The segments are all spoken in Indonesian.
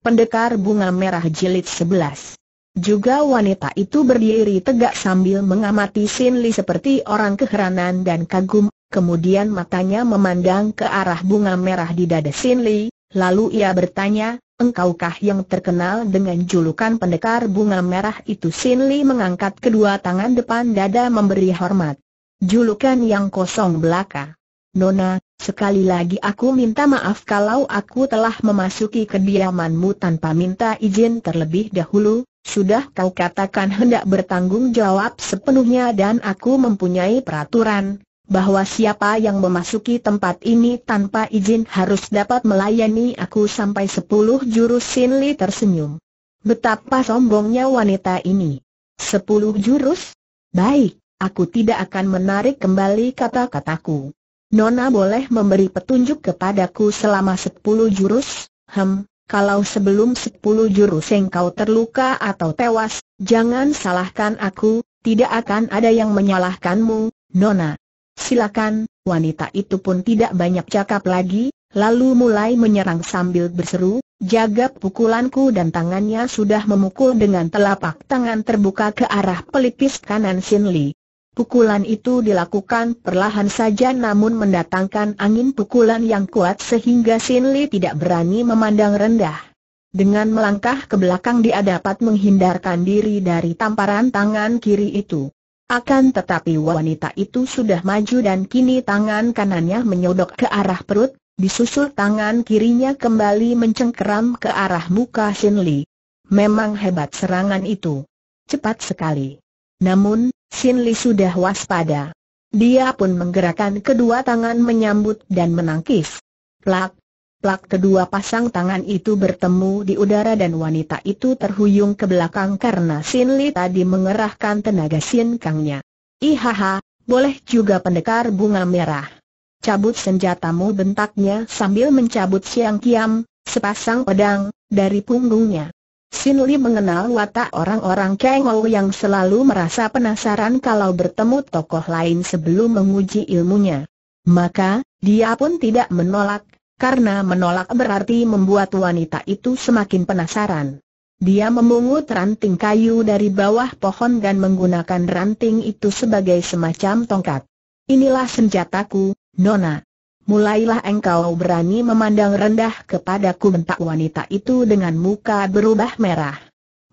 Pendekar Bunga Merah Jilid 11. Juga wanita itu berdiri tegak sambil mengamati Sin Li seperti orang keheranan dan kagum, kemudian matanya memandang ke arah bunga merah di dada Sin Li, lalu ia bertanya, engkaukah yang terkenal dengan julukan pendekar bunga merah itu Sin Li mengangkat kedua tangan depan dada memberi hormat. Julukan yang kosong belaka. Nona, Sekali lagi aku minta maaf kalau aku telah memasuki kediamanmu tanpa minta izin terlebih dahulu, sudah kau katakan hendak bertanggung jawab sepenuhnya dan aku mempunyai peraturan, bahwa siapa yang memasuki tempat ini tanpa izin harus dapat melayani aku sampai sepuluh jurus Sinli tersenyum. Betapa sombongnya wanita ini. Sepuluh jurus? Baik, aku tidak akan menarik kembali kata-kataku. Nona boleh memberi petunjuk kepadaku selama sepuluh jurus, hem, kalau sebelum sepuluh jurus engkau terluka atau tewas, jangan salahkan aku, tidak akan ada yang menyalahkanmu, Nona. Silakan, wanita itu pun tidak banyak cakap lagi, lalu mulai menyerang sambil berseru, jaga pukulanku dan tangannya sudah memukul dengan telapak tangan terbuka ke arah pelipis kanan Sin Lee. Pukulan itu dilakukan perlahan saja namun mendatangkan angin pukulan yang kuat sehingga Sin Li tidak berani memandang rendah. Dengan melangkah ke belakang dia dapat menghindarkan diri dari tamparan tangan kiri itu. Akan tetapi wanita itu sudah maju dan kini tangan kanannya menyodok ke arah perut, disusul tangan kirinya kembali mencengkeram ke arah muka Sin Li. Memang hebat serangan itu. Cepat sekali. Namun, Sin Li sudah waspada. Dia pun menggerakkan kedua tangan menyambut dan menangkis. Plak, plak kedua pasang tangan itu bertemu di udara dan wanita itu terhuyung ke belakang karena Sin Li tadi mengerahkan tenaga Sin Kangnya. Ihaha, boleh juga pendekar bunga merah. Cabut senjatamu bentaknya sambil mencabut siang kiam, sepasang pedang, dari punggungnya. Sin Li mengenal watak orang-orang Kengol yang selalu merasa penasaran kalau bertemu tokoh lain sebelum menguji ilmunya. Maka, dia pun tidak menolak, karena menolak berarti membuat wanita itu semakin penasaran. Dia memungut ranting kayu dari bawah pohon dan menggunakan ranting itu sebagai semacam tongkat. Inilah senjataku, Nona mulailah engkau berani memandang rendah kepadaku bentak wanita itu dengan muka berubah merah.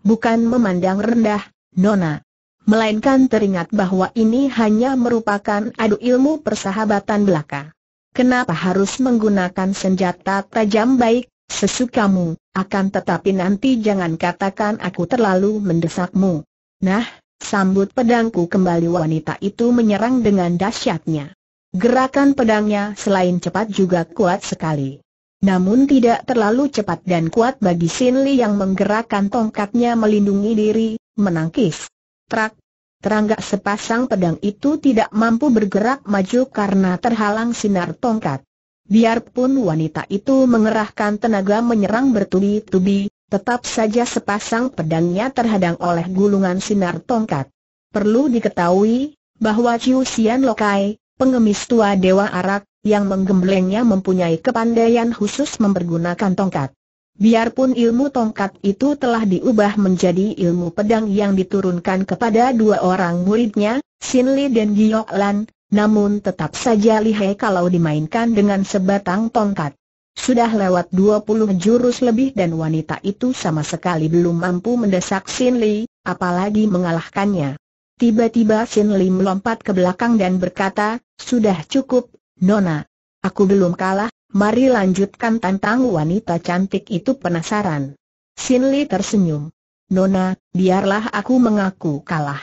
Bukan memandang rendah, Nona. Melainkan teringat bahwa ini hanya merupakan adu ilmu persahabatan belaka. Kenapa harus menggunakan senjata tajam baik, sesukamu, akan tetapi nanti jangan katakan aku terlalu mendesakmu. Nah, sambut pedangku kembali wanita itu menyerang dengan dahsyatnya. Gerakan pedangnya selain cepat juga kuat sekali. Namun tidak terlalu cepat dan kuat bagi Sin Li yang menggerakkan tongkatnya melindungi diri, menangkis. Trak, terangga sepasang pedang itu tidak mampu bergerak maju karena terhalang sinar tongkat. Biarpun wanita itu mengerahkan tenaga menyerang bertubi-tubi, tetap saja sepasang pedangnya terhadang oleh gulungan sinar tongkat. Perlu diketahui, bahwa Ciu Sian Lokai, Pengemis tua Dewa Arak, yang menggemblengnya mempunyai kepandaian khusus mempergunakan tongkat. Biarpun ilmu tongkat itu telah diubah menjadi ilmu pedang yang diturunkan kepada dua orang muridnya, Sin Li dan Giok Lan, namun tetap saja lihai kalau dimainkan dengan sebatang tongkat. Sudah lewat 20 jurus lebih dan wanita itu sama sekali belum mampu mendesak Sin Li, apalagi mengalahkannya. Tiba-tiba Sin Lim melompat ke belakang dan berkata, Sudah cukup, Nona. Aku belum kalah, mari lanjutkan tantang wanita cantik itu penasaran. Sin Li tersenyum. Nona, biarlah aku mengaku kalah.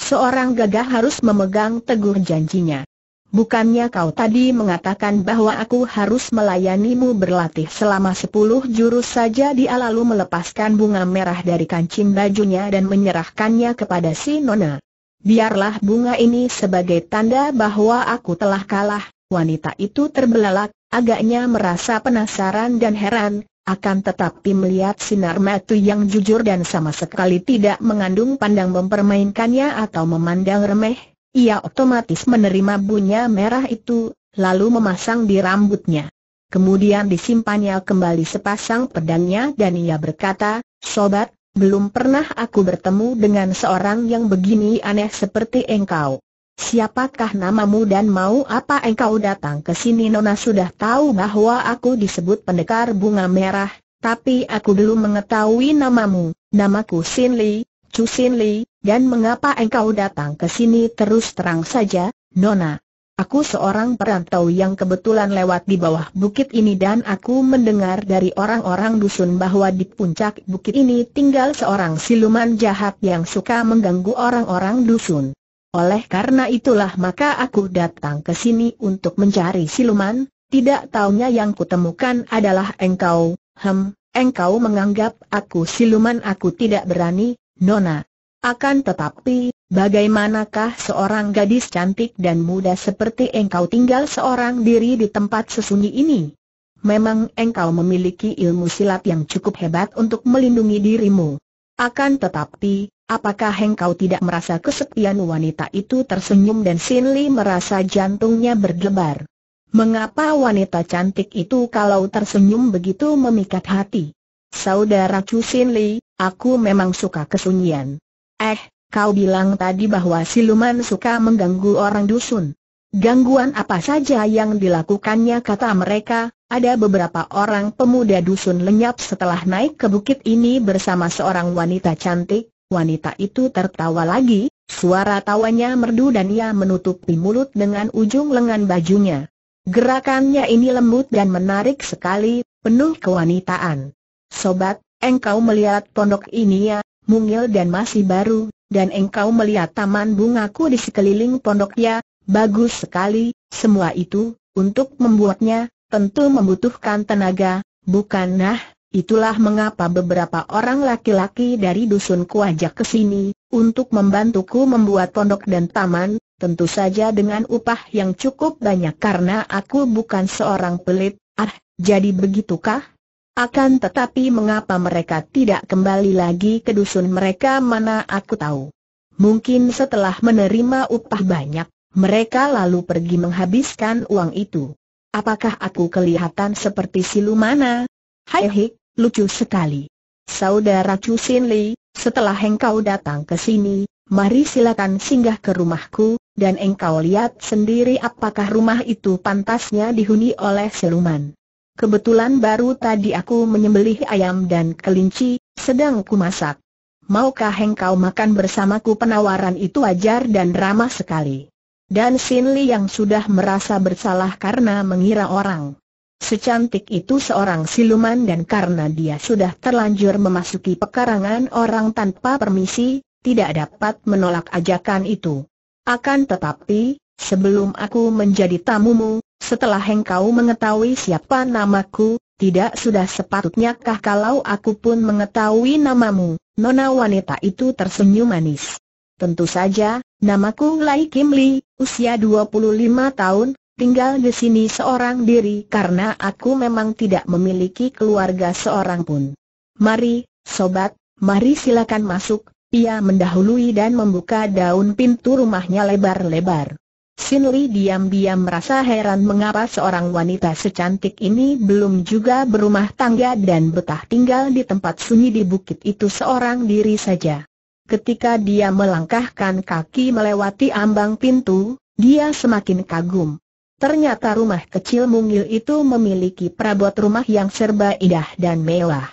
Seorang gagah harus memegang teguh janjinya. Bukannya kau tadi mengatakan bahwa aku harus melayanimu berlatih selama sepuluh jurus saja dia lalu melepaskan bunga merah dari kancing bajunya dan menyerahkannya kepada si Nona biarlah bunga ini sebagai tanda bahwa aku telah kalah. Wanita itu terbelalak, agaknya merasa penasaran dan heran, akan tetapi melihat sinar mata yang jujur dan sama sekali tidak mengandung pandang mempermainkannya atau memandang remeh, ia otomatis menerima bunga merah itu, lalu memasang di rambutnya. Kemudian disimpannya kembali sepasang pedangnya dan ia berkata, Sobat, belum pernah aku bertemu dengan seorang yang begini aneh seperti engkau. Siapakah namamu dan mau apa engkau datang ke sini Nona sudah tahu bahwa aku disebut pendekar bunga merah, tapi aku belum mengetahui namamu, namaku Sin Li, Chu Sin Li, dan mengapa engkau datang ke sini terus terang saja, Nona. Aku seorang perantau yang kebetulan lewat di bawah bukit ini dan aku mendengar dari orang-orang dusun bahwa di puncak bukit ini tinggal seorang siluman jahat yang suka mengganggu orang-orang dusun. Oleh karena itulah maka aku datang ke sini untuk mencari siluman, tidak taunya yang kutemukan adalah engkau, hem, engkau menganggap aku siluman aku tidak berani, Nona. Akan tetapi, Bagaimanakah seorang gadis cantik dan muda seperti engkau tinggal seorang diri di tempat sesunyi ini? Memang engkau memiliki ilmu silat yang cukup hebat untuk melindungi dirimu. Akan tetapi, apakah engkau tidak merasa kesepian wanita itu tersenyum dan Sinli merasa jantungnya berdebar? Mengapa wanita cantik itu kalau tersenyum begitu memikat hati? Saudara Chu Li, aku memang suka kesunyian. Eh, Kau bilang tadi bahwa siluman suka mengganggu orang dusun. Gangguan apa saja yang dilakukannya kata mereka, ada beberapa orang pemuda dusun lenyap setelah naik ke bukit ini bersama seorang wanita cantik, wanita itu tertawa lagi, suara tawanya merdu dan ia menutupi mulut dengan ujung lengan bajunya. Gerakannya ini lembut dan menarik sekali, penuh kewanitaan. Sobat, engkau melihat pondok ini ya, mungil dan masih baru, dan engkau melihat taman bungaku di sekeliling pondok ya, bagus sekali, semua itu, untuk membuatnya, tentu membutuhkan tenaga, bukan nah, itulah mengapa beberapa orang laki-laki dari dusun ajak ke sini, untuk membantuku membuat pondok dan taman, tentu saja dengan upah yang cukup banyak karena aku bukan seorang pelit, ah, jadi begitukah? Akan tetapi mengapa mereka tidak kembali lagi ke dusun mereka mana aku tahu. Mungkin setelah menerima upah banyak, mereka lalu pergi menghabiskan uang itu. Apakah aku kelihatan seperti silumana? Hai hik, lucu sekali. Saudara Chu Sin Li, setelah engkau datang ke sini, mari silakan singgah ke rumahku, dan engkau lihat sendiri apakah rumah itu pantasnya dihuni oleh siluman. Kebetulan baru tadi aku menyembelih ayam dan kelinci, sedang masak. Maukah engkau makan bersamaku penawaran itu wajar dan ramah sekali. Dan Sin Li yang sudah merasa bersalah karena mengira orang secantik itu seorang siluman dan karena dia sudah terlanjur memasuki pekarangan orang tanpa permisi, tidak dapat menolak ajakan itu. Akan tetapi, sebelum aku menjadi tamumu, setelah engkau mengetahui siapa namaku, tidak sudah sepatutnya kah kalau aku pun mengetahui namamu? Nona wanita itu tersenyum manis. Tentu saja, namaku Lai Kim Li, usia 25 tahun, tinggal di sini seorang diri karena aku memang tidak memiliki keluarga seorang pun. Mari, sobat, mari silakan masuk. Ia mendahului dan membuka daun pintu rumahnya lebar-lebar. Sin Li diam-diam merasa heran mengapa seorang wanita secantik ini belum juga berumah tangga dan betah tinggal di tempat sunyi di bukit itu seorang diri saja. Ketika dia melangkahkan kaki melewati ambang pintu, dia semakin kagum. Ternyata rumah kecil mungil itu memiliki perabot rumah yang serba indah dan mewah.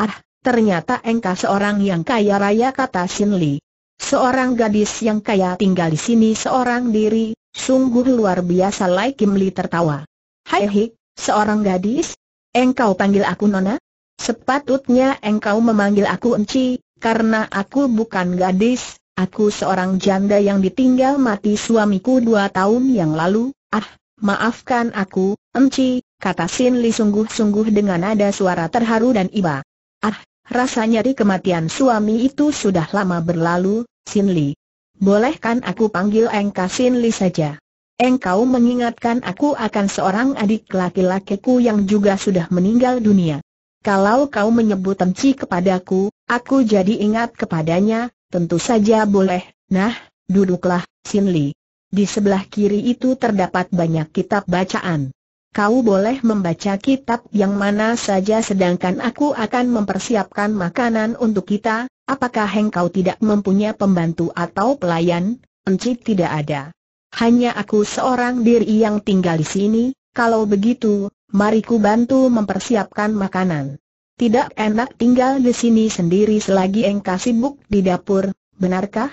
Ah, ternyata engkau seorang yang kaya raya kata Sin Li. Seorang gadis yang kaya tinggal di sini seorang diri, Sungguh luar biasa Lai Kim Li tertawa. Hai hik, seorang gadis? Engkau panggil aku Nona? Sepatutnya engkau memanggil aku Enci, karena aku bukan gadis, aku seorang janda yang ditinggal mati suamiku dua tahun yang lalu. Ah, maafkan aku, Enci, kata Sin Li sungguh-sungguh dengan nada suara terharu dan iba. Ah, rasanya di kematian suami itu sudah lama berlalu, Sin Li. Bolehkan aku panggil Engkasin Li saja. Engkau mengingatkan aku akan seorang adik laki-lakiku yang juga sudah meninggal dunia. Kalau kau menyebut Enci kepadaku, aku jadi ingat kepadanya, tentu saja boleh. Nah, duduklah, Sinli. Di sebelah kiri itu terdapat banyak kitab bacaan. Kau boleh membaca kitab yang mana saja sedangkan aku akan mempersiapkan makanan untuk kita, apakah engkau tidak mempunyai pembantu atau pelayan? Encik tidak ada. Hanya aku seorang diri yang tinggal di sini, kalau begitu, mari ku bantu mempersiapkan makanan. Tidak enak tinggal di sini sendiri selagi engkau sibuk di dapur, benarkah?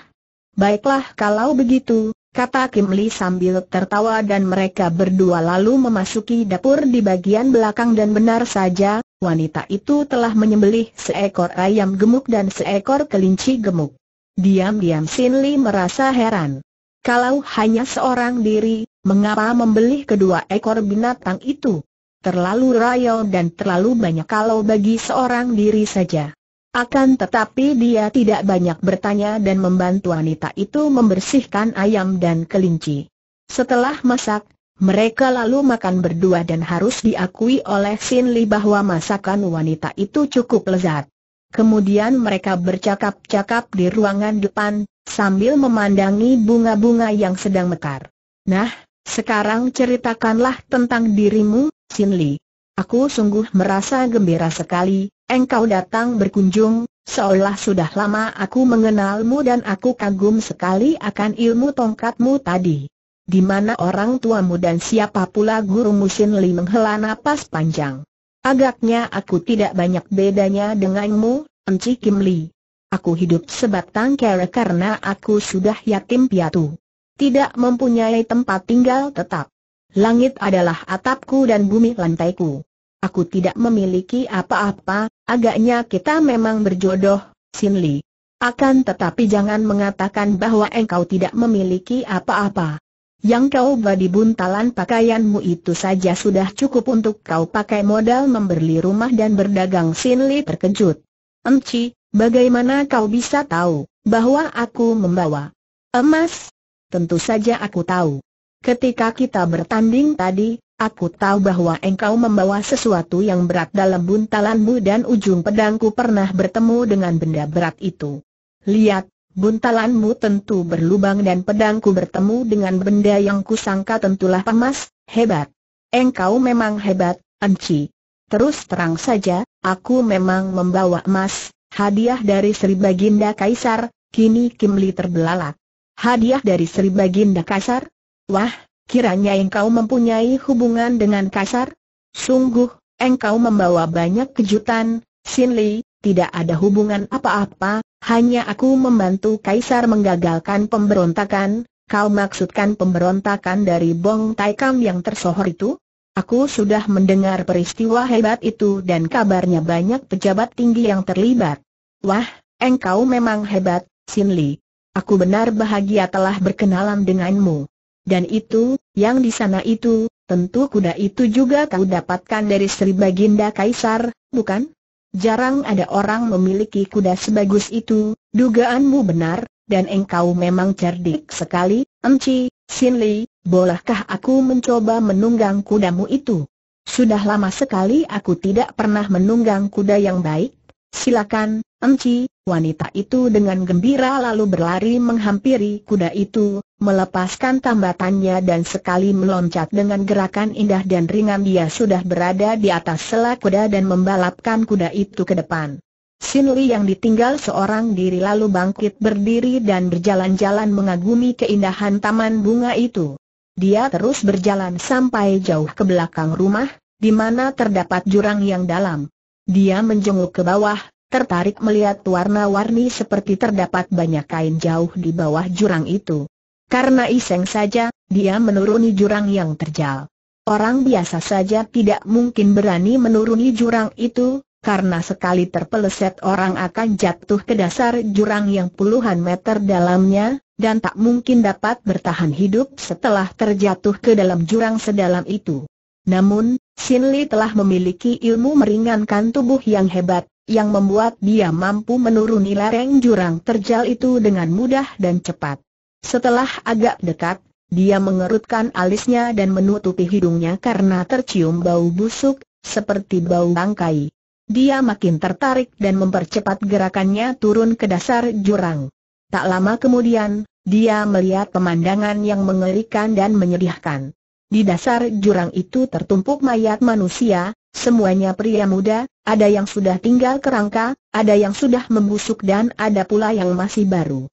Baiklah kalau begitu, kata Kim Lee sambil tertawa dan mereka berdua lalu memasuki dapur di bagian belakang dan benar saja, wanita itu telah menyembelih seekor ayam gemuk dan seekor kelinci gemuk. Diam-diam Sin Lee merasa heran. Kalau hanya seorang diri, mengapa membelih kedua ekor binatang itu? Terlalu royal dan terlalu banyak kalau bagi seorang diri saja. Akan tetapi dia tidak banyak bertanya dan membantu wanita itu membersihkan ayam dan kelinci. Setelah masak, mereka lalu makan berdua dan harus diakui oleh Sin Li bahwa masakan wanita itu cukup lezat. Kemudian mereka bercakap-cakap di ruangan depan, sambil memandangi bunga-bunga yang sedang mekar. Nah, sekarang ceritakanlah tentang dirimu, Sin Li. Aku sungguh merasa gembira sekali, engkau datang berkunjung, seolah sudah lama aku mengenalmu dan aku kagum sekali akan ilmu tongkatmu tadi. Di mana orang tuamu dan siapa pula guru Musin Li menghela napas panjang. Agaknya aku tidak banyak bedanya denganmu, Enci Kim Li. Aku hidup sebatang kara karena aku sudah yatim piatu. Tidak mempunyai tempat tinggal tetap. Langit adalah atapku dan bumi lantaiku. Aku tidak memiliki apa-apa, agaknya kita memang berjodoh, Sin Li. Akan tetapi jangan mengatakan bahwa engkau tidak memiliki apa-apa. Yang kau badi buntalan pakaianmu itu saja sudah cukup untuk kau pakai modal membeli rumah dan berdagang Sin Li terkejut. Enci, bagaimana kau bisa tahu bahwa aku membawa emas? Tentu saja aku tahu. Ketika kita bertanding tadi, Aku tahu bahwa engkau membawa sesuatu yang berat dalam buntalanmu dan ujung pedangku pernah bertemu dengan benda berat itu. Lihat, buntalanmu tentu berlubang dan pedangku bertemu dengan benda yang kusangka tentulah emas, hebat. Engkau memang hebat, Enci. Terus terang saja, aku memang membawa emas, hadiah dari Sri Baginda Kaisar, kini Kimli terbelalak. Hadiah dari Sri Baginda Kaisar? Wah, Kiranya engkau mempunyai hubungan dengan kasar? Sungguh, engkau membawa banyak kejutan, Sin Li, tidak ada hubungan apa-apa, hanya aku membantu Kaisar menggagalkan pemberontakan, kau maksudkan pemberontakan dari Bong Taikam yang tersohor itu? Aku sudah mendengar peristiwa hebat itu dan kabarnya banyak pejabat tinggi yang terlibat. Wah, engkau memang hebat, Sin Li. Aku benar bahagia telah berkenalan denganmu. Dan itu, yang di sana itu, tentu kuda itu juga kau dapatkan dari Sri Baginda Kaisar, bukan? Jarang ada orang memiliki kuda sebagus itu, dugaanmu benar, dan engkau memang cerdik sekali, Emci, Sinli, bolehkah aku mencoba menunggang kudamu itu? Sudah lama sekali aku tidak pernah menunggang kuda yang baik. Silakan, Enci, wanita itu dengan gembira lalu berlari menghampiri kuda itu, melepaskan tambatannya dan sekali meloncat dengan gerakan indah dan ringan dia sudah berada di atas sela kuda dan membalapkan kuda itu ke depan. Sin Li yang ditinggal seorang diri lalu bangkit berdiri dan berjalan-jalan mengagumi keindahan taman bunga itu. Dia terus berjalan sampai jauh ke belakang rumah, di mana terdapat jurang yang dalam. Dia menjenguk ke bawah, tertarik melihat warna-warni seperti terdapat banyak kain jauh di bawah jurang itu. Karena iseng saja, dia menuruni jurang yang terjal. Orang biasa saja tidak mungkin berani menuruni jurang itu, karena sekali terpeleset orang akan jatuh ke dasar jurang yang puluhan meter dalamnya, dan tak mungkin dapat bertahan hidup setelah terjatuh ke dalam jurang sedalam itu. Namun, Sin Li telah memiliki ilmu meringankan tubuh yang hebat, yang membuat dia mampu menuruni lereng jurang terjal itu dengan mudah dan cepat. Setelah agak dekat, dia mengerutkan alisnya dan menutupi hidungnya karena tercium bau busuk, seperti bau bangkai. Dia makin tertarik dan mempercepat gerakannya turun ke dasar jurang. Tak lama kemudian, dia melihat pemandangan yang mengerikan dan menyedihkan. Di dasar jurang itu tertumpuk mayat manusia, semuanya pria muda, ada yang sudah tinggal kerangka, ada yang sudah membusuk dan ada pula yang masih baru.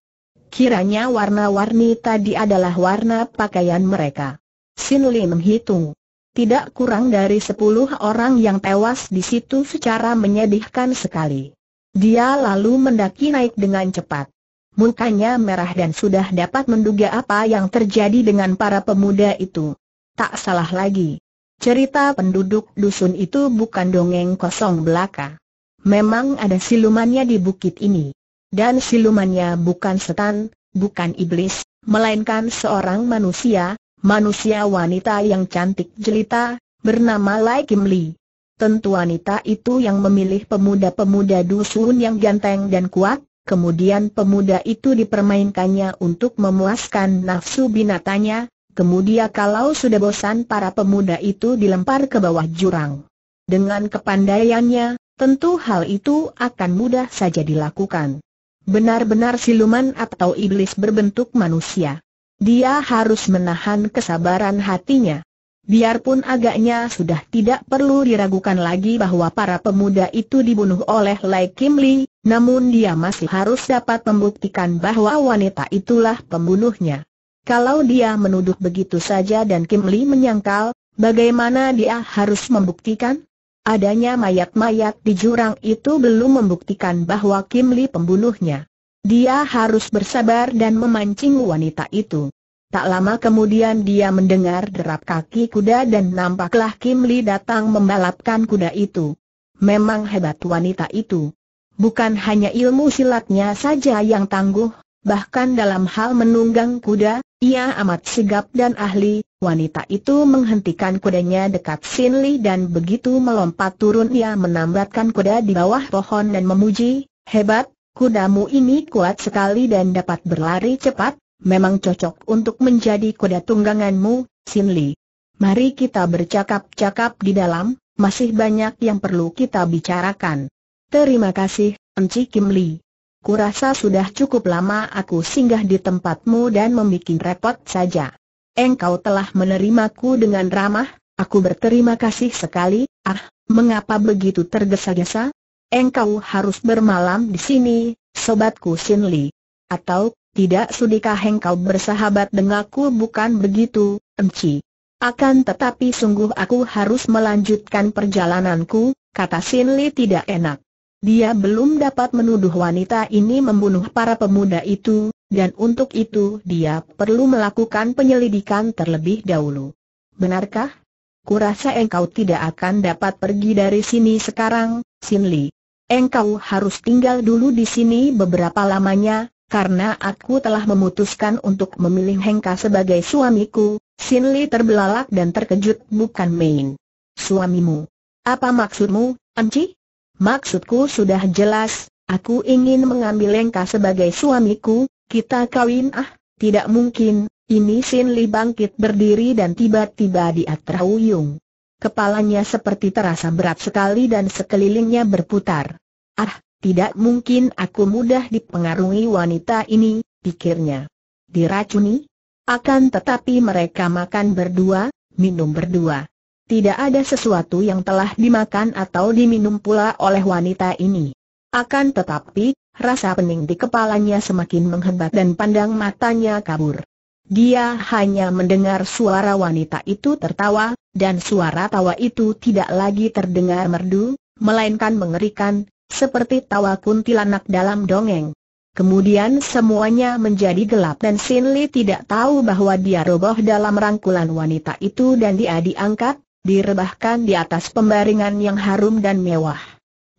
Kiranya warna-warni tadi adalah warna pakaian mereka. Sin Li menghitung. Tidak kurang dari sepuluh orang yang tewas di situ secara menyedihkan sekali. Dia lalu mendaki naik dengan cepat. Mukanya merah dan sudah dapat menduga apa yang terjadi dengan para pemuda itu. Tak salah lagi. Cerita penduduk dusun itu bukan dongeng kosong belaka. Memang ada silumannya di bukit ini. Dan silumannya bukan setan, bukan iblis, melainkan seorang manusia, manusia wanita yang cantik jelita, bernama Lai Kim Li. Tentu wanita itu yang memilih pemuda-pemuda dusun yang ganteng dan kuat, kemudian pemuda itu dipermainkannya untuk memuaskan nafsu binatanya, kemudian kalau sudah bosan para pemuda itu dilempar ke bawah jurang. Dengan kepandaiannya, tentu hal itu akan mudah saja dilakukan. Benar-benar siluman atau iblis berbentuk manusia. Dia harus menahan kesabaran hatinya. Biarpun agaknya sudah tidak perlu diragukan lagi bahwa para pemuda itu dibunuh oleh Lai Kim Li, namun dia masih harus dapat membuktikan bahwa wanita itulah pembunuhnya. Kalau dia menuduh begitu saja dan Kim Li menyangkal, bagaimana dia harus membuktikan? Adanya mayat-mayat di jurang itu belum membuktikan bahwa Kim Li pembunuhnya. Dia harus bersabar dan memancing wanita itu. Tak lama kemudian dia mendengar derap kaki kuda dan nampaklah Kim Li datang membalapkan kuda itu. Memang hebat wanita itu. Bukan hanya ilmu silatnya saja yang tangguh, bahkan dalam hal menunggang kuda, ia amat sigap dan ahli, wanita itu menghentikan kudanya dekat Sin Li dan begitu melompat turun ia menambatkan kuda di bawah pohon dan memuji, hebat, kudamu ini kuat sekali dan dapat berlari cepat, memang cocok untuk menjadi kuda tungganganmu, Sin Li. Mari kita bercakap-cakap di dalam, masih banyak yang perlu kita bicarakan. Terima kasih, Enci Kim Li kurasa sudah cukup lama aku singgah di tempatmu dan membuat repot saja. Engkau telah menerimaku dengan ramah, aku berterima kasih sekali, ah, mengapa begitu tergesa-gesa? Engkau harus bermalam di sini, sobatku Sin Li. Atau, tidak sudikah engkau bersahabat denganku bukan begitu, Emci? Akan tetapi sungguh aku harus melanjutkan perjalananku, kata Sin Li tidak enak. Dia belum dapat menuduh wanita ini membunuh para pemuda itu, dan untuk itu dia perlu melakukan penyelidikan terlebih dahulu. Benarkah? Kurasa engkau tidak akan dapat pergi dari sini sekarang, Sin Li. Engkau harus tinggal dulu di sini beberapa lamanya, karena aku telah memutuskan untuk memilih Hengka sebagai suamiku, Sin Li terbelalak dan terkejut bukan main. Suamimu? Apa maksudmu, Anci? Maksudku sudah jelas, aku ingin mengambil Lengka sebagai suamiku, kita kawin ah, tidak mungkin, ini Sin Li bangkit berdiri dan tiba-tiba dia terhuyung. Kepalanya seperti terasa berat sekali dan sekelilingnya berputar. Ah, tidak mungkin aku mudah dipengaruhi wanita ini, pikirnya. Diracuni? Akan tetapi mereka makan berdua, minum berdua. Tidak ada sesuatu yang telah dimakan atau diminum pula oleh wanita ini. Akan tetapi, rasa pening di kepalanya semakin menghebat dan pandang matanya kabur. Dia hanya mendengar suara wanita itu tertawa, dan suara tawa itu tidak lagi terdengar merdu, melainkan mengerikan, seperti tawa kuntilanak dalam dongeng. Kemudian semuanya menjadi gelap dan Sin tidak tahu bahwa dia roboh dalam rangkulan wanita itu dan dia diangkat, direbahkan di atas pembaringan yang harum dan mewah.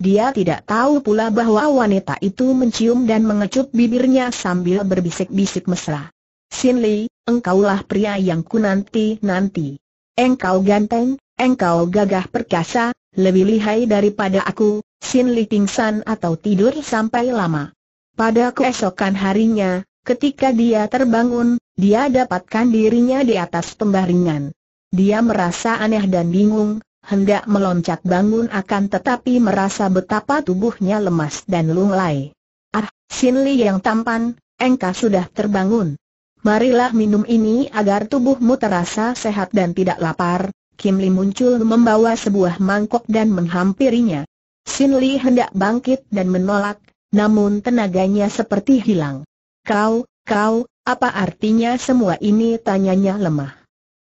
Dia tidak tahu pula bahwa wanita itu mencium dan mengecup bibirnya sambil berbisik-bisik mesra. Sin Li, engkaulah pria yang ku nanti-nanti. Engkau ganteng, engkau gagah perkasa, lebih lihai daripada aku, Sin Li pingsan atau tidur sampai lama. Pada keesokan harinya, ketika dia terbangun, dia dapatkan dirinya di atas pembaringan. Dia merasa aneh dan bingung, hendak meloncat bangun akan tetapi merasa betapa tubuhnya lemas dan lunglai. Ah, Sin Li yang tampan, engkau sudah terbangun. Marilah minum ini agar tubuhmu terasa sehat dan tidak lapar. Kim Li muncul membawa sebuah mangkok dan menghampirinya. Sin Li hendak bangkit dan menolak, namun tenaganya seperti hilang. Kau, kau, apa artinya semua ini tanyanya lemah.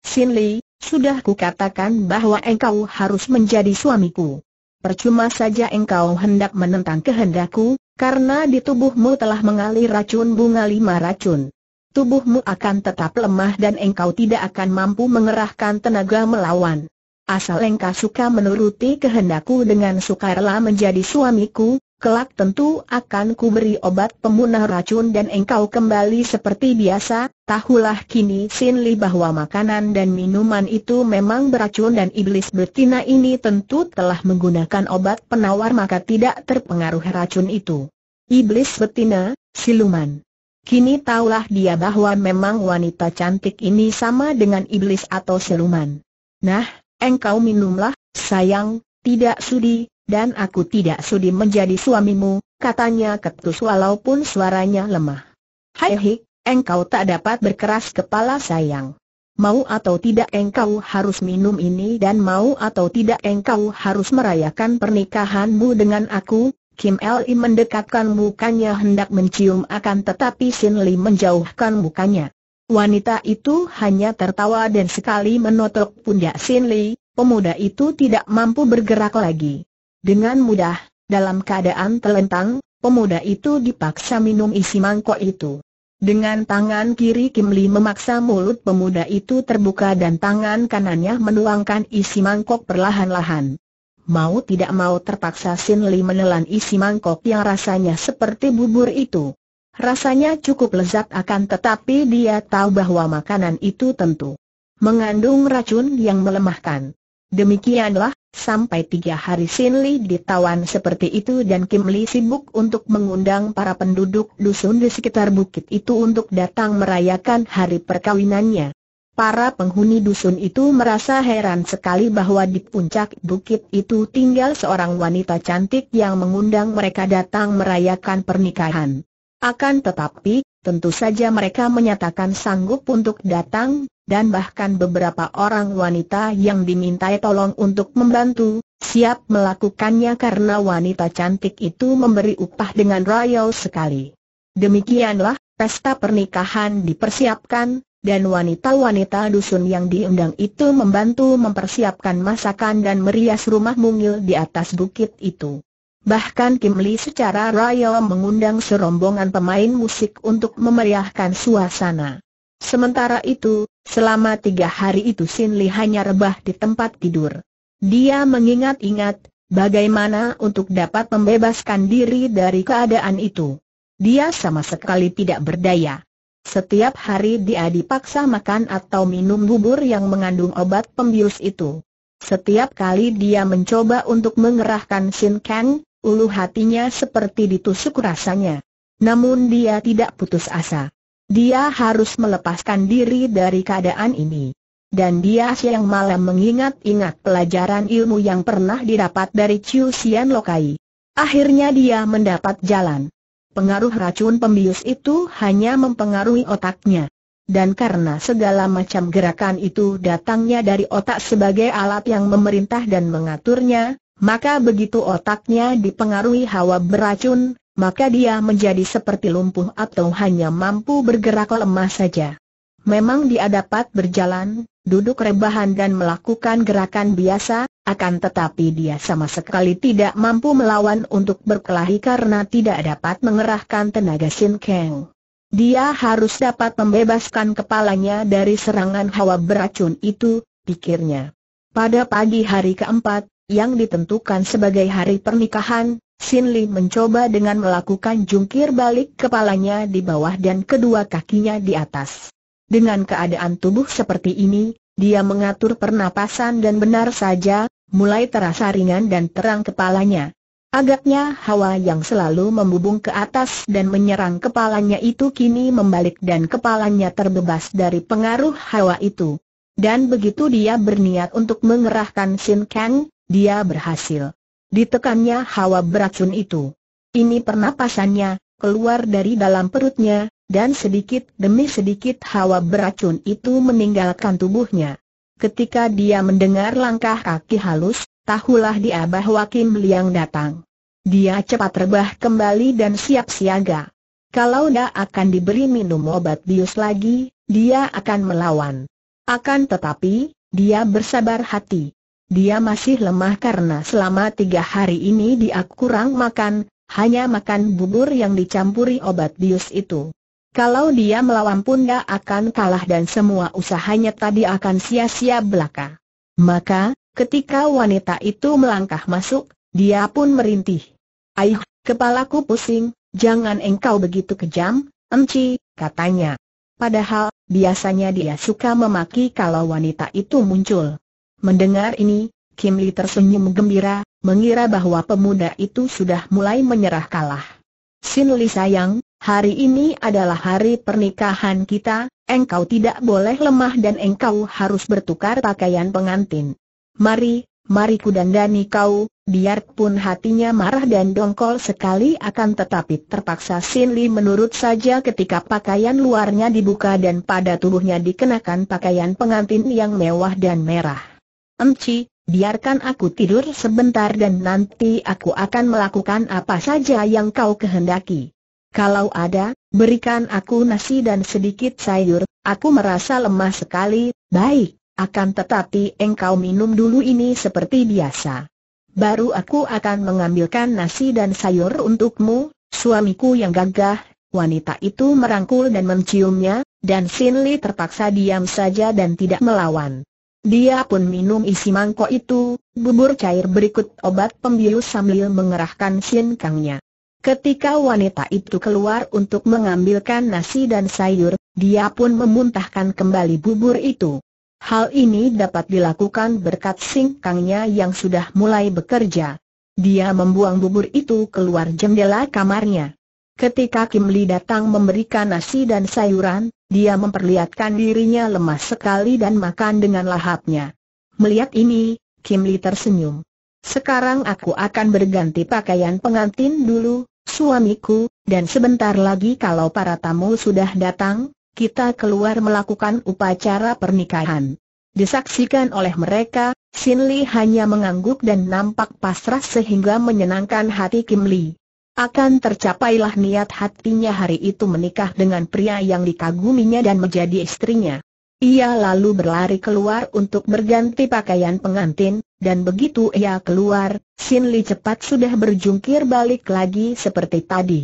Sin Li, sudah kukatakan bahwa engkau harus menjadi suamiku. Percuma saja engkau hendak menentang kehendakku, karena di tubuhmu telah mengalir racun bunga lima racun. Tubuhmu akan tetap lemah dan engkau tidak akan mampu mengerahkan tenaga melawan. Asal engkau suka menuruti kehendakku dengan sukarela menjadi suamiku, kelak tentu akan kuberi obat pemunah racun dan engkau kembali seperti biasa, tahulah kini Sin Li bahwa makanan dan minuman itu memang beracun dan iblis betina ini tentu telah menggunakan obat penawar maka tidak terpengaruh racun itu. Iblis betina, siluman. Kini taulah dia bahwa memang wanita cantik ini sama dengan iblis atau siluman. Nah, engkau minumlah, sayang, tidak sudi, dan aku tidak sudi menjadi suamimu, katanya ketus walaupun suaranya lemah. Hai hik, engkau tak dapat berkeras kepala sayang. Mau atau tidak engkau harus minum ini dan mau atau tidak engkau harus merayakan pernikahanmu dengan aku, Kim Li mendekatkan mukanya hendak mencium akan tetapi Sin Li menjauhkan mukanya. Wanita itu hanya tertawa dan sekali menotok pundak Sin Li, pemuda itu tidak mampu bergerak lagi. Dengan mudah, dalam keadaan telentang, pemuda itu dipaksa minum isi mangkok itu. Dengan tangan kiri Kim Lee memaksa mulut pemuda itu terbuka dan tangan kanannya menuangkan isi mangkok perlahan-lahan. Mau tidak mau terpaksa Sin Lee menelan isi mangkok yang rasanya seperti bubur itu. Rasanya cukup lezat akan tetapi dia tahu bahwa makanan itu tentu mengandung racun yang melemahkan. Demikianlah, Sampai tiga hari Sin Li ditawan seperti itu dan Kim Li sibuk untuk mengundang para penduduk dusun di sekitar bukit itu untuk datang merayakan hari perkawinannya. Para penghuni dusun itu merasa heran sekali bahwa di puncak bukit itu tinggal seorang wanita cantik yang mengundang mereka datang merayakan pernikahan. Akan tetapi, tentu saja mereka menyatakan sanggup untuk datang, dan bahkan beberapa orang wanita yang dimintai tolong untuk membantu, siap melakukannya karena wanita cantik itu memberi upah dengan royal sekali. Demikianlah, pesta pernikahan dipersiapkan, dan wanita-wanita dusun yang diundang itu membantu mempersiapkan masakan dan merias rumah mungil di atas bukit itu. Bahkan Kim Lee secara raya mengundang serombongan pemain musik untuk memeriahkan suasana. Sementara itu, selama tiga hari itu Sin Lee hanya rebah di tempat tidur. Dia mengingat-ingat, bagaimana untuk dapat membebaskan diri dari keadaan itu. Dia sama sekali tidak berdaya. Setiap hari dia dipaksa makan atau minum bubur yang mengandung obat pembius itu. Setiap kali dia mencoba untuk mengerahkan Sin Kang, ulu hatinya seperti ditusuk rasanya. Namun dia tidak putus asa. Dia harus melepaskan diri dari keadaan ini. Dan dia siang malam mengingat-ingat pelajaran ilmu yang pernah didapat dari Chiu Xian Lokai. Akhirnya dia mendapat jalan. Pengaruh racun pembius itu hanya mempengaruhi otaknya. Dan karena segala macam gerakan itu datangnya dari otak sebagai alat yang memerintah dan mengaturnya, maka begitu otaknya dipengaruhi hawa beracun, maka dia menjadi seperti lumpuh atau hanya mampu bergerak lemah saja. Memang dia dapat berjalan, duduk rebahan dan melakukan gerakan biasa, akan tetapi dia sama sekali tidak mampu melawan untuk berkelahi karena tidak dapat mengerahkan tenaga Sin Kang. Dia harus dapat membebaskan kepalanya dari serangan hawa beracun itu, pikirnya. Pada pagi hari keempat, yang ditentukan sebagai hari pernikahan, Sin Li mencoba dengan melakukan jungkir balik kepalanya di bawah dan kedua kakinya di atas. Dengan keadaan tubuh seperti ini, dia mengatur pernapasan dan benar saja, mulai terasa ringan dan terang kepalanya. Agaknya hawa yang selalu membubung ke atas dan menyerang kepalanya itu kini membalik dan kepalanya terbebas dari pengaruh hawa itu. Dan begitu dia berniat untuk mengerahkan Sin Kang, dia berhasil. Ditekannya hawa beracun itu. Ini pernapasannya, keluar dari dalam perutnya, dan sedikit demi sedikit hawa beracun itu meninggalkan tubuhnya. Ketika dia mendengar langkah kaki halus, tahulah dia bahwa Kim Liang datang. Dia cepat rebah kembali dan siap siaga. Kalau dia akan diberi minum obat bius lagi, dia akan melawan. Akan tetapi, dia bersabar hati. Dia masih lemah karena selama tiga hari ini dia kurang makan, hanya makan bubur yang dicampuri obat bius itu. Kalau dia melawan pun dia akan kalah dan semua usahanya tadi akan sia-sia belaka. Maka, ketika wanita itu melangkah masuk, dia pun merintih. Ayuh, kepalaku pusing, jangan engkau begitu kejam, Emci, katanya. Padahal, biasanya dia suka memaki kalau wanita itu muncul. Mendengar ini, Kim Lee tersenyum gembira, mengira bahwa pemuda itu sudah mulai menyerah kalah. Sin Lee sayang, hari ini adalah hari pernikahan kita, engkau tidak boleh lemah dan engkau harus bertukar pakaian pengantin. Mari, mari kudandani kau, biarpun hatinya marah dan dongkol sekali akan tetapi terpaksa Sin Lee menurut saja ketika pakaian luarnya dibuka dan pada tubuhnya dikenakan pakaian pengantin yang mewah dan merah. Emci, biarkan aku tidur sebentar dan nanti aku akan melakukan apa saja yang kau kehendaki. Kalau ada, berikan aku nasi dan sedikit sayur, aku merasa lemah sekali, baik, akan tetapi engkau minum dulu ini seperti biasa. Baru aku akan mengambilkan nasi dan sayur untukmu, suamiku yang gagah, wanita itu merangkul dan menciumnya, dan Sinli terpaksa diam saja dan tidak melawan. Dia pun minum isi mangkok itu, bubur cair berikut obat pembius sambil mengerahkan sinkangnya. Ketika wanita itu keluar untuk mengambilkan nasi dan sayur, dia pun memuntahkan kembali bubur itu. Hal ini dapat dilakukan berkat singkangnya yang sudah mulai bekerja. Dia membuang bubur itu keluar jendela kamarnya. Ketika Kim Li datang memberikan nasi dan sayuran, dia memperlihatkan dirinya lemah sekali dan makan dengan lahapnya. Melihat ini, Kim Li tersenyum. Sekarang aku akan berganti pakaian pengantin dulu, suamiku, dan sebentar lagi kalau para tamu sudah datang, kita keluar melakukan upacara pernikahan. Disaksikan oleh mereka, Sin Li hanya mengangguk dan nampak pasrah sehingga menyenangkan hati Kim Li. Akan tercapailah niat hatinya hari itu menikah dengan pria yang dikaguminya dan menjadi istrinya. Ia lalu berlari keluar untuk berganti pakaian pengantin, dan begitu ia keluar, Sin Li cepat sudah berjungkir balik lagi seperti tadi.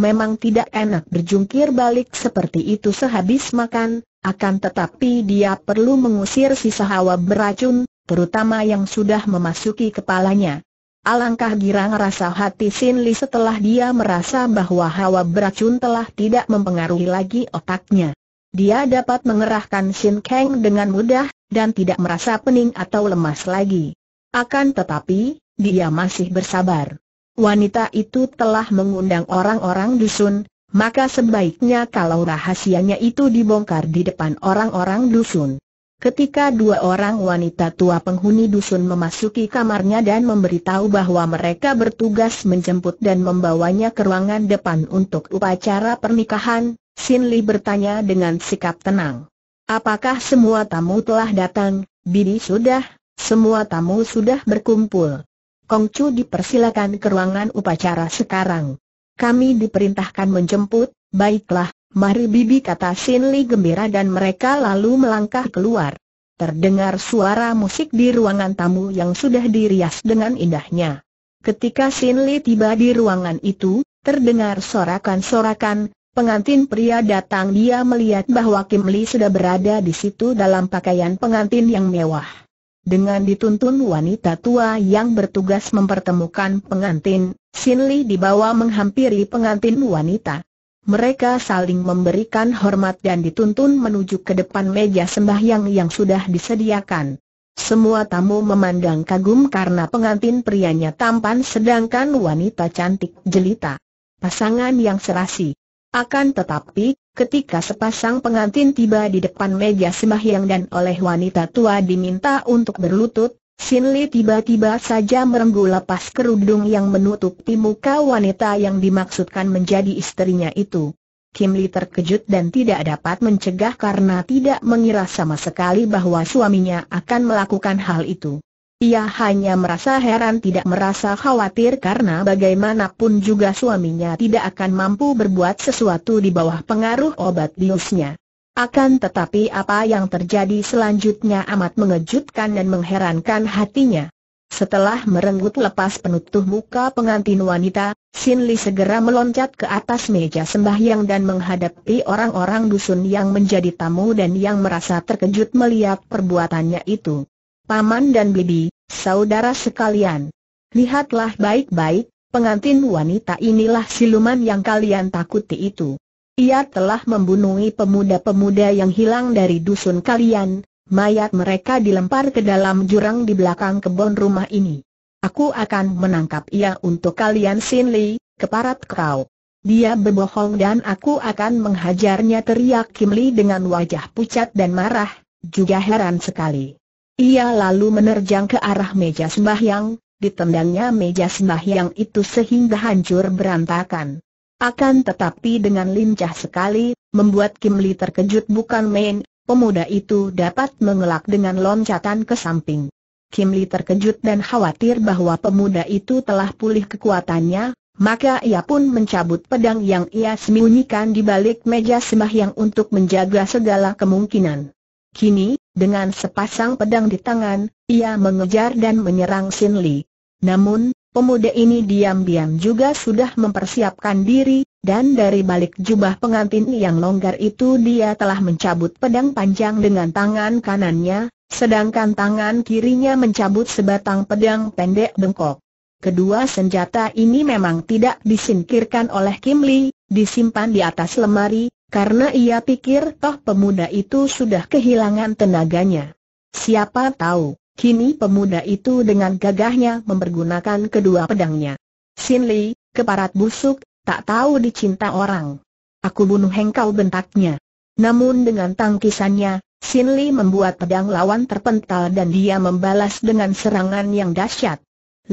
Memang tidak enak berjungkir balik seperti itu sehabis makan, akan tetapi dia perlu mengusir sisa hawa beracun, terutama yang sudah memasuki kepalanya. Alangkah girang rasa hati Sin Li setelah dia merasa bahwa hawa beracun telah tidak mempengaruhi lagi otaknya. Dia dapat mengerahkan Sin Kang dengan mudah, dan tidak merasa pening atau lemas lagi. Akan tetapi, dia masih bersabar. Wanita itu telah mengundang orang-orang dusun, maka sebaiknya kalau rahasianya itu dibongkar di depan orang-orang dusun. Ketika dua orang wanita tua penghuni dusun memasuki kamarnya dan memberitahu bahwa mereka bertugas menjemput dan membawanya ke ruangan depan untuk upacara pernikahan, Sin Li bertanya dengan sikap tenang. Apakah semua tamu telah datang, Bidi sudah, semua tamu sudah berkumpul. Kongcu dipersilakan ke ruangan upacara sekarang. Kami diperintahkan menjemput, baiklah, Mari bibi kata Sin Li gembira dan mereka lalu melangkah keluar. Terdengar suara musik di ruangan tamu yang sudah dirias dengan indahnya. Ketika Sin Li tiba di ruangan itu, terdengar sorakan-sorakan, pengantin pria datang dia melihat bahwa Kim Li sudah berada di situ dalam pakaian pengantin yang mewah. Dengan dituntun wanita tua yang bertugas mempertemukan pengantin, Sin Li dibawa menghampiri pengantin wanita mereka saling memberikan hormat dan dituntun menuju ke depan meja sembahyang yang sudah disediakan. Semua tamu memandang kagum karena pengantin prianya tampan sedangkan wanita cantik jelita. Pasangan yang serasi. Akan tetapi, ketika sepasang pengantin tiba di depan meja sembahyang dan oleh wanita tua diminta untuk berlutut, Sin Li tiba-tiba saja merenggu lepas kerudung yang menutupi muka wanita yang dimaksudkan menjadi istrinya itu. Kim Li terkejut dan tidak dapat mencegah karena tidak mengira sama sekali bahwa suaminya akan melakukan hal itu. Ia hanya merasa heran tidak merasa khawatir karena bagaimanapun juga suaminya tidak akan mampu berbuat sesuatu di bawah pengaruh obat biusnya. Akan tetapi apa yang terjadi selanjutnya amat mengejutkan dan mengherankan hatinya. Setelah merenggut lepas penutup muka pengantin wanita, Sin Li segera meloncat ke atas meja sembahyang dan menghadapi orang-orang dusun yang menjadi tamu dan yang merasa terkejut melihat perbuatannya itu. Paman dan Bibi, saudara sekalian, lihatlah baik-baik, pengantin wanita inilah siluman yang kalian takuti itu. Ia telah membunuhi pemuda-pemuda yang hilang dari dusun kalian, mayat mereka dilempar ke dalam jurang di belakang kebun rumah ini. Aku akan menangkap ia untuk kalian Sin Li, keparat kau. Dia berbohong dan aku akan menghajarnya teriak Kim Li dengan wajah pucat dan marah, juga heran sekali. Ia lalu menerjang ke arah meja sembahyang, ditendangnya meja sembahyang itu sehingga hancur berantakan. Akan tetapi dengan lincah sekali, membuat Kim Li terkejut bukan main, pemuda itu dapat mengelak dengan loncatan ke samping. Kim Li terkejut dan khawatir bahwa pemuda itu telah pulih kekuatannya, maka ia pun mencabut pedang yang ia sembunyikan di balik meja sembahyang untuk menjaga segala kemungkinan. Kini, dengan sepasang pedang di tangan, ia mengejar dan menyerang Sin Li. Namun, Pemuda ini diam-diam juga sudah mempersiapkan diri, dan dari balik jubah pengantin yang longgar itu dia telah mencabut pedang panjang dengan tangan kanannya, sedangkan tangan kirinya mencabut sebatang pedang pendek bengkok. Kedua senjata ini memang tidak disingkirkan oleh Kim Lee, disimpan di atas lemari, karena ia pikir toh pemuda itu sudah kehilangan tenaganya. Siapa tahu, Kini pemuda itu dengan gagahnya mempergunakan kedua pedangnya. Sin Li, keparat busuk, tak tahu dicinta orang. Aku bunuh engkau bentaknya. Namun dengan tangkisannya, Sin Li membuat pedang lawan terpental dan dia membalas dengan serangan yang dahsyat.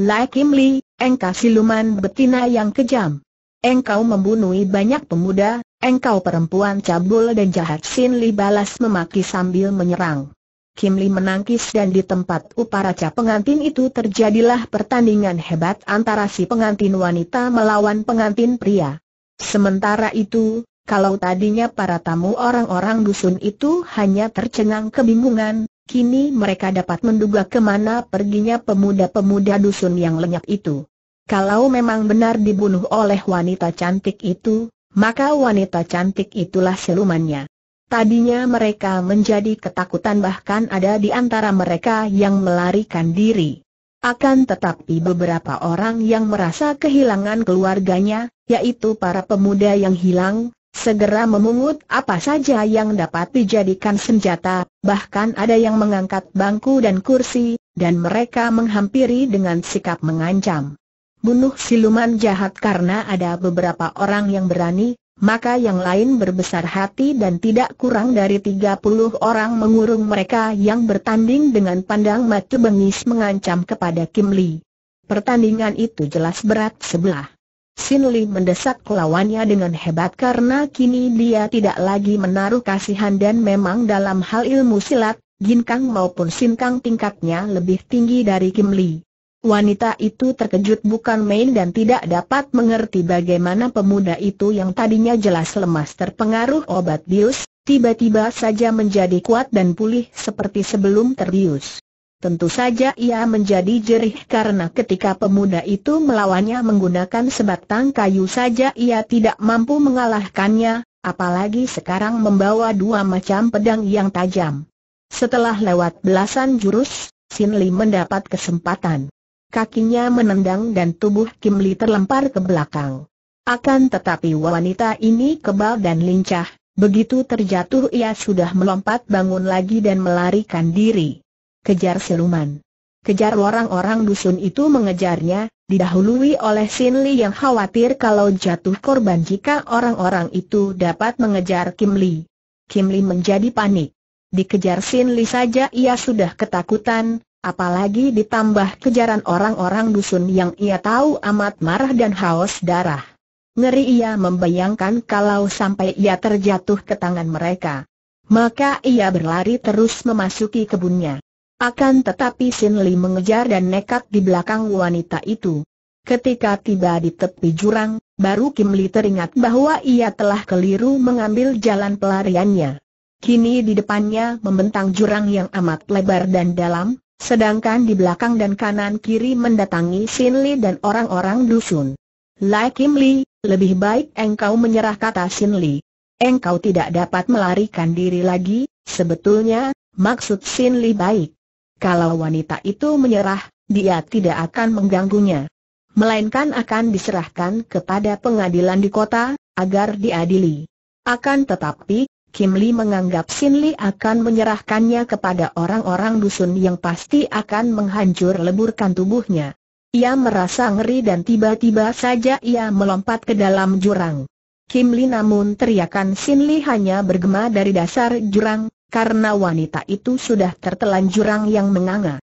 Lai Kim Li, engkau siluman betina yang kejam. Engkau membunuhi banyak pemuda, engkau perempuan cabul dan jahat Sin Li balas memaki sambil menyerang. Kim Lee menangkis dan di tempat upacara pengantin itu terjadilah pertandingan hebat antara si pengantin wanita melawan pengantin pria. Sementara itu, kalau tadinya para tamu orang-orang dusun itu hanya tercengang kebingungan, kini mereka dapat menduga kemana perginya pemuda-pemuda dusun yang lenyap itu. Kalau memang benar dibunuh oleh wanita cantik itu, maka wanita cantik itulah silumannya. Tadinya mereka menjadi ketakutan bahkan ada di antara mereka yang melarikan diri. Akan tetapi beberapa orang yang merasa kehilangan keluarganya, yaitu para pemuda yang hilang, segera memungut apa saja yang dapat dijadikan senjata, bahkan ada yang mengangkat bangku dan kursi, dan mereka menghampiri dengan sikap mengancam. Bunuh siluman jahat karena ada beberapa orang yang berani, maka yang lain berbesar hati dan tidak kurang dari 30 orang mengurung mereka yang bertanding dengan pandang mata bengis mengancam kepada Kim Li. Pertandingan itu jelas berat sebelah. Sin Lee mendesak lawannya dengan hebat karena kini dia tidak lagi menaruh kasihan dan memang dalam hal ilmu silat, gin Kang maupun Sin Kang tingkatnya lebih tinggi dari Kim Li. Wanita itu terkejut bukan main dan tidak dapat mengerti bagaimana pemuda itu yang tadinya jelas lemas terpengaruh obat bius, tiba-tiba saja menjadi kuat dan pulih seperti sebelum terbius. Tentu saja ia menjadi jerih karena ketika pemuda itu melawannya menggunakan sebatang kayu saja ia tidak mampu mengalahkannya, apalagi sekarang membawa dua macam pedang yang tajam. Setelah lewat belasan jurus, Sin Li mendapat kesempatan kakinya menendang dan tubuh Kim Li terlempar ke belakang. Akan tetapi wanita ini kebal dan lincah, begitu terjatuh ia sudah melompat bangun lagi dan melarikan diri. Kejar siluman. Kejar orang-orang dusun itu mengejarnya, didahului oleh Sin Li yang khawatir kalau jatuh korban jika orang-orang itu dapat mengejar Kim Li. Kim Li menjadi panik. Dikejar Sin Li saja ia sudah ketakutan, Apalagi ditambah kejaran orang-orang dusun yang ia tahu amat marah dan haus darah. Ngeri ia membayangkan kalau sampai ia terjatuh ke tangan mereka. Maka ia berlari terus memasuki kebunnya. Akan tetapi Sin Li mengejar dan nekat di belakang wanita itu. Ketika tiba di tepi jurang, baru Kim Li teringat bahwa ia telah keliru mengambil jalan pelariannya. Kini di depannya membentang jurang yang amat lebar dan dalam, Sedangkan di belakang dan kanan kiri mendatangi Sin Li dan orang-orang dusun. Lai Kim Li, lebih baik engkau menyerah kata Sin Li. Engkau tidak dapat melarikan diri lagi, sebetulnya, maksud Sin Li baik. Kalau wanita itu menyerah, dia tidak akan mengganggunya. Melainkan akan diserahkan kepada pengadilan di kota, agar diadili. Akan tetapi, Kim Li menganggap Sin Li akan menyerahkannya kepada orang-orang dusun yang pasti akan menghancur leburkan tubuhnya. Ia merasa ngeri dan tiba-tiba saja ia melompat ke dalam jurang. Kim Li namun teriakan Sin Li hanya bergema dari dasar jurang, karena wanita itu sudah tertelan jurang yang menganga.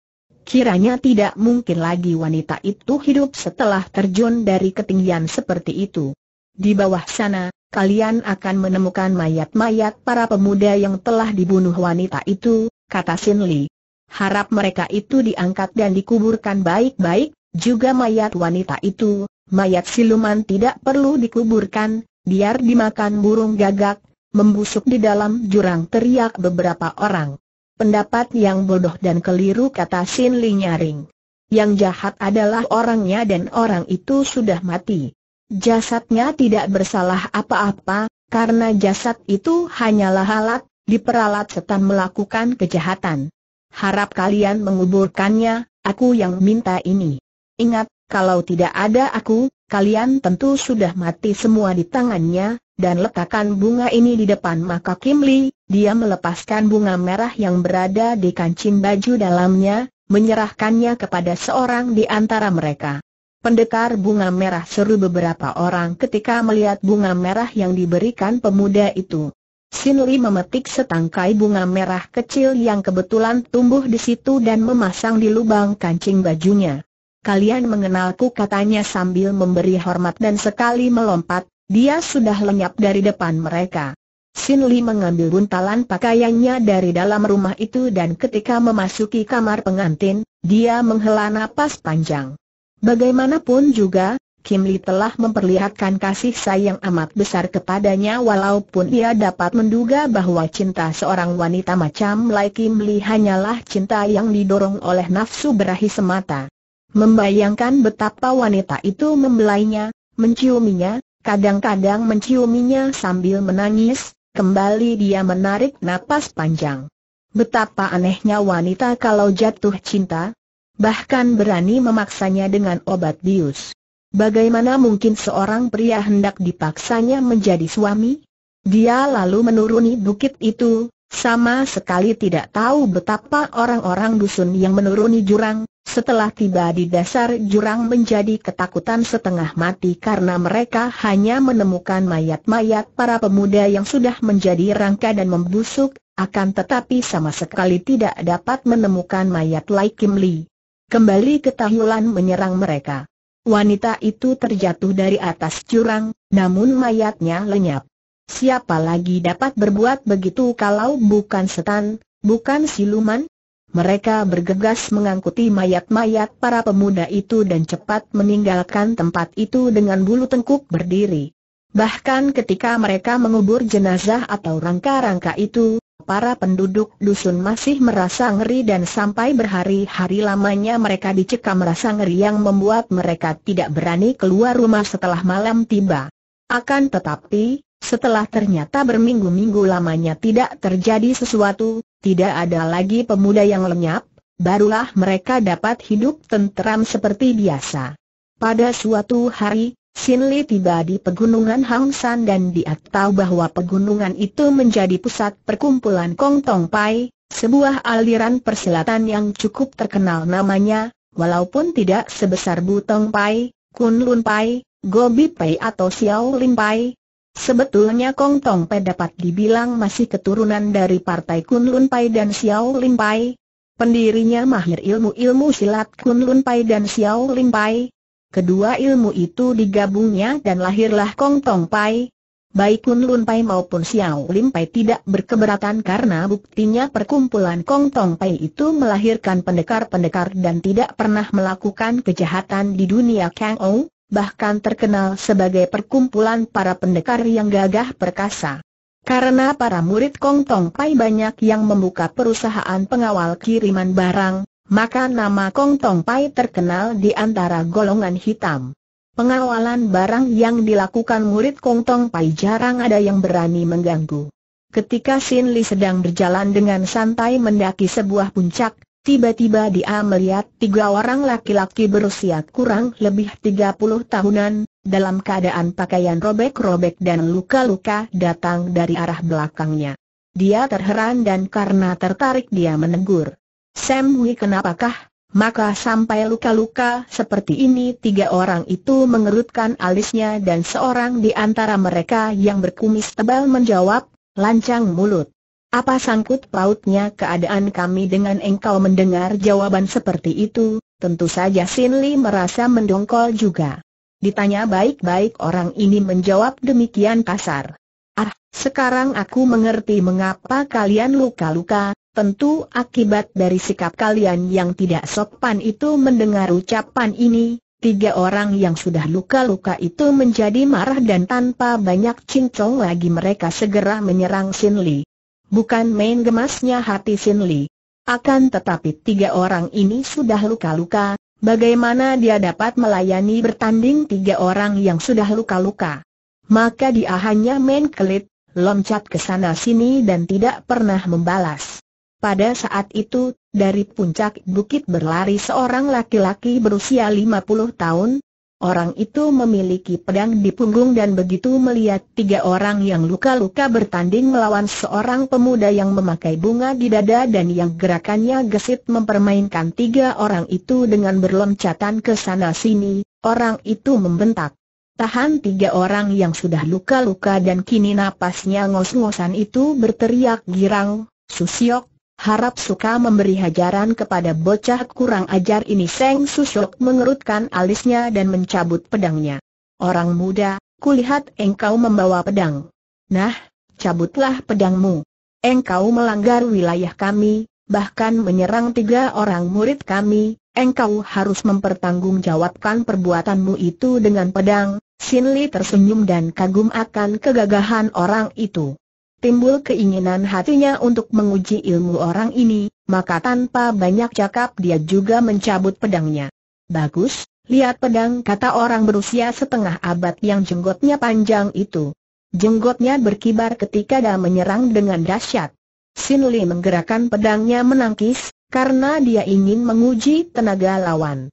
Kiranya tidak mungkin lagi wanita itu hidup setelah terjun dari ketinggian seperti itu. Di bawah sana, kalian akan menemukan mayat-mayat para pemuda yang telah dibunuh wanita itu, kata Sin Li. Harap mereka itu diangkat dan dikuburkan baik-baik, juga mayat wanita itu, mayat siluman tidak perlu dikuburkan, biar dimakan burung gagak, membusuk di dalam jurang teriak beberapa orang. Pendapat yang bodoh dan keliru kata Sin Li nyaring. Yang jahat adalah orangnya dan orang itu sudah mati. Jasadnya tidak bersalah apa-apa, karena jasad itu hanyalah alat, diperalat setan melakukan kejahatan. Harap kalian menguburkannya, aku yang minta ini. Ingat, kalau tidak ada aku, kalian tentu sudah mati semua di tangannya, dan letakkan bunga ini di depan maka Kim Lee, dia melepaskan bunga merah yang berada di kancing baju dalamnya, menyerahkannya kepada seorang di antara mereka. Pendekar bunga merah seru beberapa orang ketika melihat bunga merah yang diberikan pemuda itu. Sinli memetik setangkai bunga merah kecil yang kebetulan tumbuh di situ dan memasang di lubang kancing bajunya. Kalian mengenalku katanya sambil memberi hormat dan sekali melompat, dia sudah lenyap dari depan mereka. Sinli mengambil buntalan pakaiannya dari dalam rumah itu dan ketika memasuki kamar pengantin, dia menghela napas panjang. Bagaimanapun juga, Kim Lee telah memperlihatkan kasih sayang amat besar kepadanya walaupun ia dapat menduga bahwa cinta seorang wanita macam Lai Kim Lee hanyalah cinta yang didorong oleh nafsu berahi semata. Membayangkan betapa wanita itu membelainya, menciuminya, kadang-kadang menciuminya sambil menangis, kembali dia menarik napas panjang. Betapa anehnya wanita kalau jatuh cinta, bahkan berani memaksanya dengan obat bius. Bagaimana mungkin seorang pria hendak dipaksanya menjadi suami? Dia lalu menuruni bukit itu, sama sekali tidak tahu betapa orang-orang dusun yang menuruni jurang, setelah tiba di dasar jurang menjadi ketakutan setengah mati karena mereka hanya menemukan mayat-mayat para pemuda yang sudah menjadi rangka dan membusuk, akan tetapi sama sekali tidak dapat menemukan mayat Lai Kim Lee. Kembali ketahulan menyerang mereka. Wanita itu terjatuh dari atas curang, namun mayatnya lenyap. Siapa lagi dapat berbuat begitu kalau bukan setan, bukan siluman? Mereka bergegas mengangkuti mayat-mayat para pemuda itu dan cepat meninggalkan tempat itu dengan bulu tengkuk berdiri. Bahkan ketika mereka mengubur jenazah atau rangka-rangka itu, para penduduk dusun masih merasa ngeri dan sampai berhari-hari lamanya mereka dicekam rasa ngeri yang membuat mereka tidak berani keluar rumah setelah malam tiba. Akan tetapi, setelah ternyata berminggu-minggu lamanya tidak terjadi sesuatu, tidak ada lagi pemuda yang lenyap, barulah mereka dapat hidup tentram seperti biasa. Pada suatu hari, Sin Li tiba di pegunungan Hang San dan dia tahu bahwa pegunungan itu menjadi pusat perkumpulan Kong Tong Pai, sebuah aliran persilatan yang cukup terkenal namanya, walaupun tidak sebesar Butong Pai, Kun Lun Pai, Gobi Pai atau Xiao Lin Pai. Sebetulnya Kong Tong Pai dapat dibilang masih keturunan dari partai Kun Lun Pai dan Xiao Lin Pai. Pendirinya mahir ilmu-ilmu silat Kun Lun Pai dan Xiao Lin Pai, Kedua ilmu itu digabungnya dan lahirlah Kong Tong Pai. Baik Kun Lun Pai maupun Xiao Lim Pai tidak berkeberatan karena buktinya perkumpulan Kong Tong Pai itu melahirkan pendekar-pendekar dan tidak pernah melakukan kejahatan di dunia Kang Ou, bahkan terkenal sebagai perkumpulan para pendekar yang gagah perkasa. Karena para murid Kong Tong Pai banyak yang membuka perusahaan pengawal kiriman barang, maka nama Kong Tong Pai terkenal di antara golongan hitam. Pengawalan barang yang dilakukan murid Kong Tong Pai jarang ada yang berani mengganggu. Ketika Sin Li sedang berjalan dengan santai mendaki sebuah puncak, tiba-tiba dia melihat tiga orang laki-laki berusia kurang lebih 30 tahunan, dalam keadaan pakaian robek-robek dan luka-luka datang dari arah belakangnya. Dia terheran dan karena tertarik dia menegur. Sam Hui kenapakah? Maka sampai luka-luka seperti ini tiga orang itu mengerutkan alisnya dan seorang di antara mereka yang berkumis tebal menjawab, lancang mulut. Apa sangkut pautnya keadaan kami dengan engkau mendengar jawaban seperti itu, tentu saja Sin Li merasa mendongkol juga. Ditanya baik-baik orang ini menjawab demikian kasar. Ah, sekarang aku mengerti mengapa kalian luka-luka, Tentu akibat dari sikap kalian yang tidak sopan itu mendengar ucapan ini, tiga orang yang sudah luka-luka itu menjadi marah dan tanpa banyak cincong lagi mereka segera menyerang Sin Li. Bukan main gemasnya hati Sin Li. Akan tetapi tiga orang ini sudah luka-luka, bagaimana dia dapat melayani bertanding tiga orang yang sudah luka-luka? Maka dia hanya main kelit, loncat ke sana sini dan tidak pernah membalas. Pada saat itu, dari puncak bukit berlari seorang laki-laki berusia 50 tahun. Orang itu memiliki pedang di punggung dan begitu melihat tiga orang yang luka-luka bertanding melawan seorang pemuda yang memakai bunga di dada dan yang gerakannya gesit mempermainkan tiga orang itu dengan berloncatan ke sana sini, orang itu membentak. Tahan tiga orang yang sudah luka-luka dan kini napasnya ngos-ngosan itu berteriak girang, Susiok, harap suka memberi hajaran kepada bocah kurang ajar ini Seng Susok mengerutkan alisnya dan mencabut pedangnya. Orang muda, kulihat engkau membawa pedang. Nah, cabutlah pedangmu. Engkau melanggar wilayah kami, bahkan menyerang tiga orang murid kami, engkau harus mempertanggungjawabkan perbuatanmu itu dengan pedang. Sin tersenyum dan kagum akan kegagahan orang itu timbul keinginan hatinya untuk menguji ilmu orang ini, maka tanpa banyak cakap dia juga mencabut pedangnya. Bagus, lihat pedang kata orang berusia setengah abad yang jenggotnya panjang itu. Jenggotnya berkibar ketika dia menyerang dengan dahsyat. Sin Li menggerakkan pedangnya menangkis, karena dia ingin menguji tenaga lawan.